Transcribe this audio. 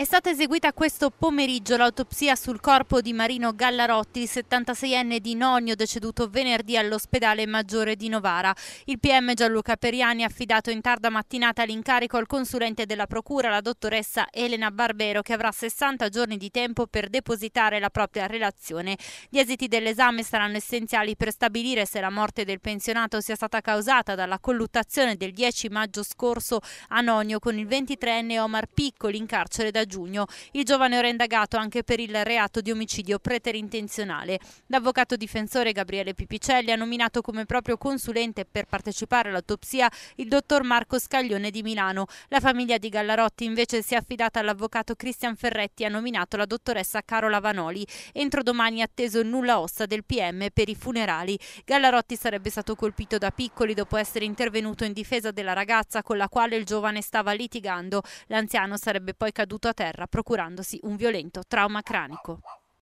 È stata eseguita questo pomeriggio l'autopsia sul corpo di Marino Gallarotti, il 76enne di Nonio, deceduto venerdì all'ospedale Maggiore di Novara. Il PM Gianluca Periani ha affidato in tarda mattinata l'incarico al consulente della Procura, la dottoressa Elena Barbero, che avrà 60 giorni di tempo per depositare la propria relazione. Gli esiti dell'esame saranno essenziali per stabilire se la morte del pensionato sia stata causata dalla colluttazione del 10 maggio scorso a Nonio con il 23enne Omar Piccoli in carcere da giugno. Il giovane ora indagato anche per il reato di omicidio preterintenzionale. L'avvocato difensore Gabriele Pipicelli ha nominato come proprio consulente per partecipare all'autopsia il dottor Marco Scaglione di Milano. La famiglia di Gallarotti invece si è affidata all'avvocato Cristian Ferretti e ha nominato la dottoressa Carola Vanoli. Entro domani è atteso il nulla ossa del PM per i funerali. Gallarotti sarebbe stato colpito da piccoli dopo essere intervenuto in difesa della ragazza con la quale il giovane stava litigando. L'anziano sarebbe poi caduto a a terra procurandosi un violento trauma cranico.